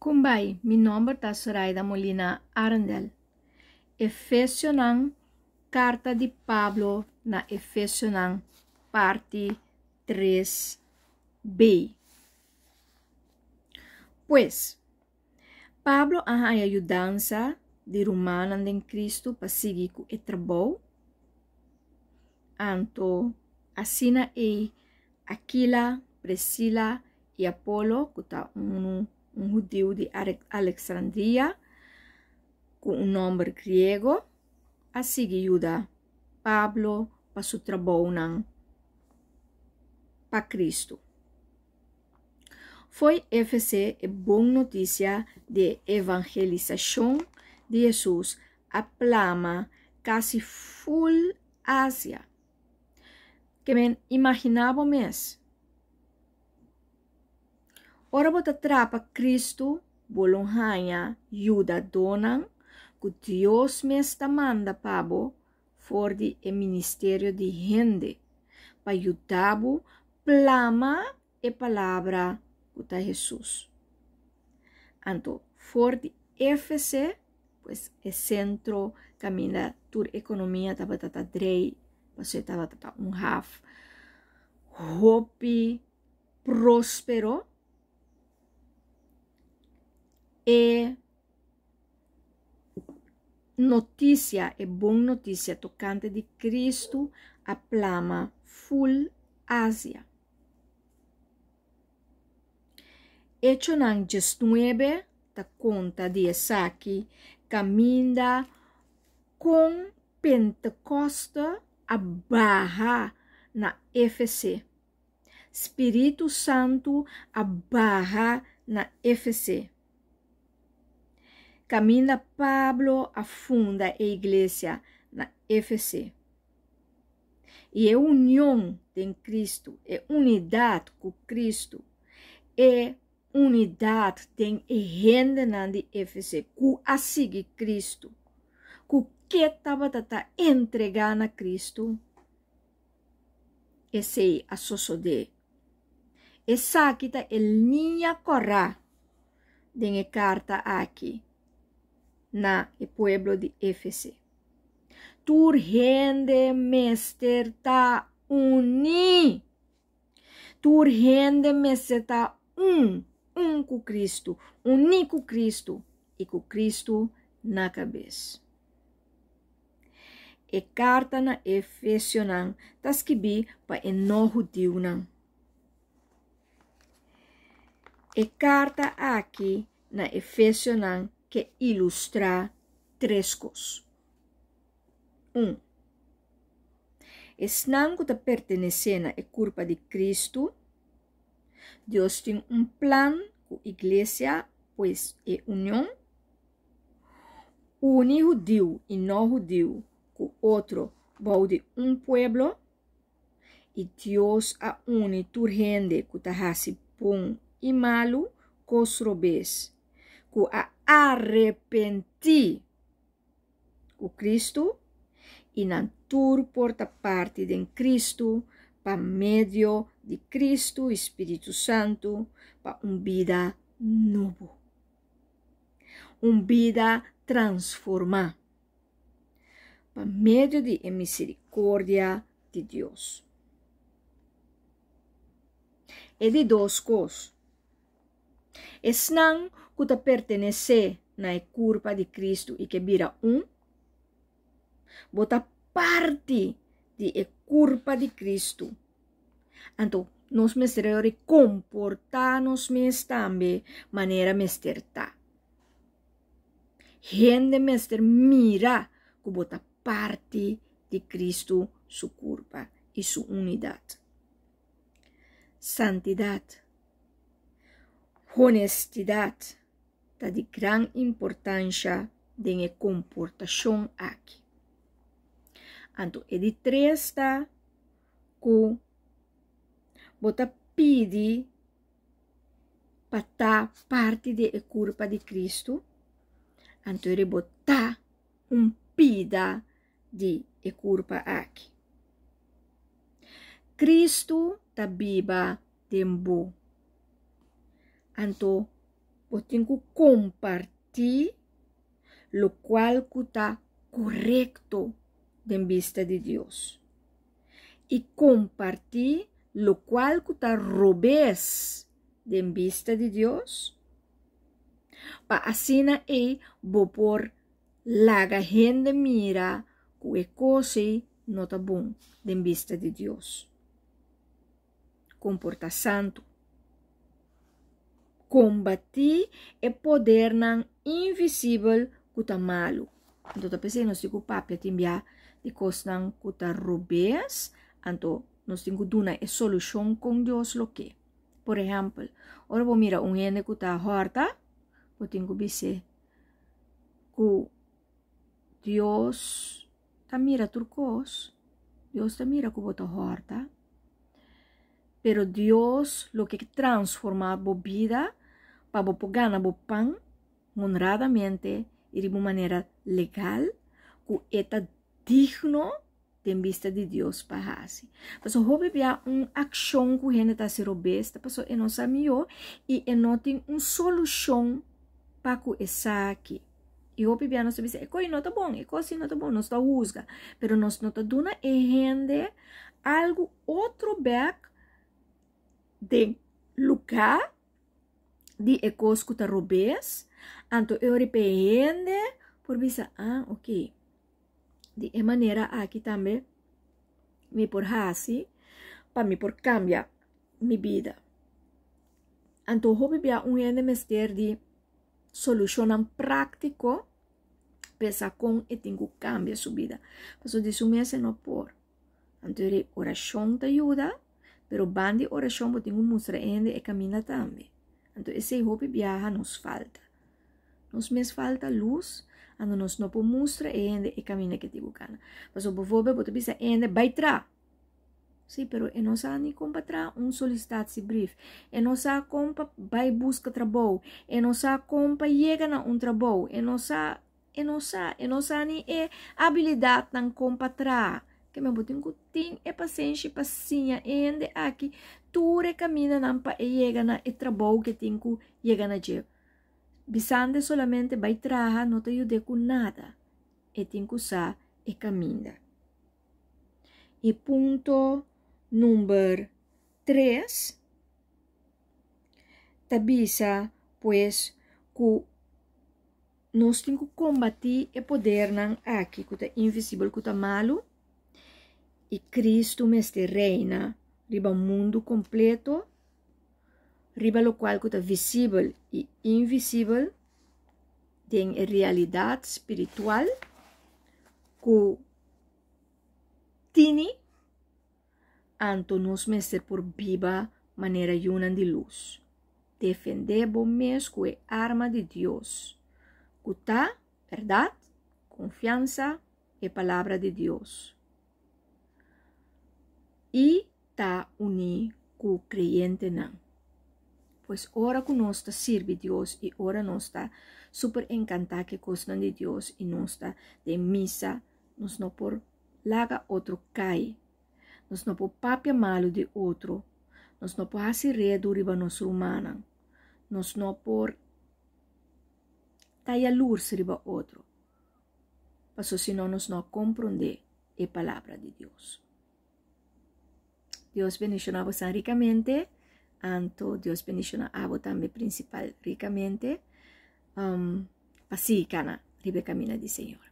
Kumbay, mi nombre está Molina Arandel. Efesionang, carta di Pablo na Efesionang, Parti 3b. Pues, Pablo ang ayudansa di Romanan den Cristo pasigiko e trabaw. Anto, asina e Aquila, Priscila e Apolo, kuta unu un judío de Alexandria con un nombre griego. Así que Judá, Pablo, para su trabajo para Cristo. Fue FC e buena de evangelización de Jesús a plama casi full Asia, Que me imaginaba mes. trapa Cristo, bolonhanya, juda donan, que Deus mesta manda pabo, fordi e ministério de rende, pa ajudabo, plama e palavra, cuta Jesus. Anto, fordi FC, pues o centro, caminha tur economia, tabatata drei, você batata um half, hopi, próspero, e é notícia, e é boa notícia tocante de Cristo, a plama full Ásia. Hecho nan 19, ta conta de Esaki, caminda com Pentecosta a barra na FC. Espírito Santo a barra na FC caminha Pablo afunda a igreja na FC. E é união em Cristo, é unidade com Cristo, é unidade tem renda na FC, com a seguir Cristo, com que estava tata entregar na Cristo. Esse é a sociedade. Essa aqui tá a linha correta. Tem carta aqui na e pueblo de Éfese. Turgendemester ta uni. mestre ta un, un com Cristo, único Cristo e com Cristo na cabeça. E carta na Efesionan, tas que bi pa enojo diunan. E carta aqui na Efesionan que ilustra três coisas. Um, Estando da pertenecendo à curva de Cristo, Deus tem um plano com a igreja, pois é união. Une judeu e não judeu com outro, bom de um pueblo. E Deus a une turgente com a raça bom e malo, cosrobes, com a arrepenti o Cristo e tur porta parte de Cristo, pa medio de Cristo, Espírito Santo, pa um vida novo. Um vida transformada. Pa medio de misericórdia de Deus. É de cos coisas. não Cuta pertenece na curpa de Cristo e que vira um, bota parte de curpa de Cristo. Então, nós mestre comportar, mes também maneira mestre tá. Gente mestre mira que bota parte de Cristo sua curva e sua unidade. Santidade, honestidade, está de grande importância de comportação aqui. Então, é de três está que você pede para estar parte da culpa de Cristo, então ele botar um pida de culpa aqui. Cristo está viva tempo. Então, vos pues que compartir lo cual está correcto en vista de Dios. Y compartir lo cual está robés en vista de Dios. Para así y vos por la gente mira que cosa no está de en vista de Dios. Comporta santo combati e poder invisible invisível kuta malu. Então, tá pues, no que temos papia timbia de coisas nan kuta rubes, então, tenemos que duna e solución con Dios lo que. Por ejemplo, ora vou mira un ene kuta horta, po tengo bise ku Dios tá mira turcos, Dios ta mira ku bota horta, pero Dios lo que transforma bo vida pabopogana bopang honradamente e de uma maneira legal, que é digno de vista de Deus para si. Mas eu houve um ação que ele está sendo besta, passou e não sabia, e eu não tem um solução para que essa aqui. E eu bebia não É e não está bom, e assim não está bom, não está usga, pero nós não está dando e rende algo outro back de lugar de ekoskuta rubes, anto europeende por visa, ah, ok. De manera aquí también, mi por hasi, para mí por cambia mi vida. Anto hobi bia un ende mester di solucionan práctico, pesa con y e tengo cambia su vida. Paso de su no por. Anto oración te ayuda, pero bandi oración bo tengo ende e camina también. Então, esse de viaja nos falta. Nos mes falta luz, ando nos não po mostra e é ende e é caminha que te bucana. Mas o bovobe bote pisa ende é vai tra. Sim, pero e não sabe ni como para um solicitação brief. E não sa compa vai busca trabo, E não sa compa llega na um trabo, E não sa, e não sa, e não sabe ni a habilidade na como para que mi botin cutin e paciência pacinha ende aqui ture camina nampa e chega na e trabalho que tem que chega na gel bisande solamente vai traja não te ajude com nada e tem que usar e caminha e ponto número 3 tabisa pues que nós temos que combater e poder aqui, que é invisível, que é malo, e Cristo mestre reina riba o mundo completo, riba lo qual está visível e invisível, tem realidade espiritual que tini anto nos mestre por viva maneira yunan de luz. Defendebo mesmo é arma de Deus. Cutá, verdade, confiança e palavra de Deus. y ta uni cu creyente nan. Pues ora con nosotros sirve Dios y ora está super encanta que cosnan de Dios y está de misa nos no por laga otro cae. Nos no por papia malo de otro. Nos no por redu riva nos rumana. Nos no por talla luz riba otro. Paso si no nos no comprende e palabra de Dios. Dios bendiciona a vos ricamente. Anto, Dios bendiciona a vos también principal ricamente. Um, así, Cana, ribe camina di Señor.